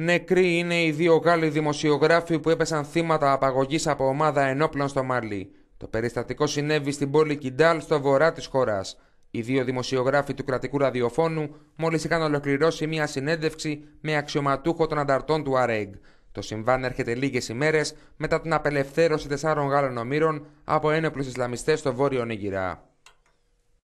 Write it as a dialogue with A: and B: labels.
A: Νεκροί είναι οι δύο Γάλλοι δημοσιογράφοι που έπεσαν θύματα απαγωγής από ομάδα ενόπλων στο Μαλί. Το περιστατικό συνέβη στην πόλη Κιντάλ στο βορρά της χώρας. Οι δύο δημοσιογράφοι του κρατικού ραδιοφώνου μόλις είχαν ολοκληρώσει μια συνέντευξη με αξιωματούχο των ανταρτών του Αρέγ. Το συμβάν έρχεται λίγες ημέρες μετά την απελευθέρωση τεσσάρων Γάλλων ομήρων από ένοπλους Ισλαμιστές στο βόρειο Νίγηρα.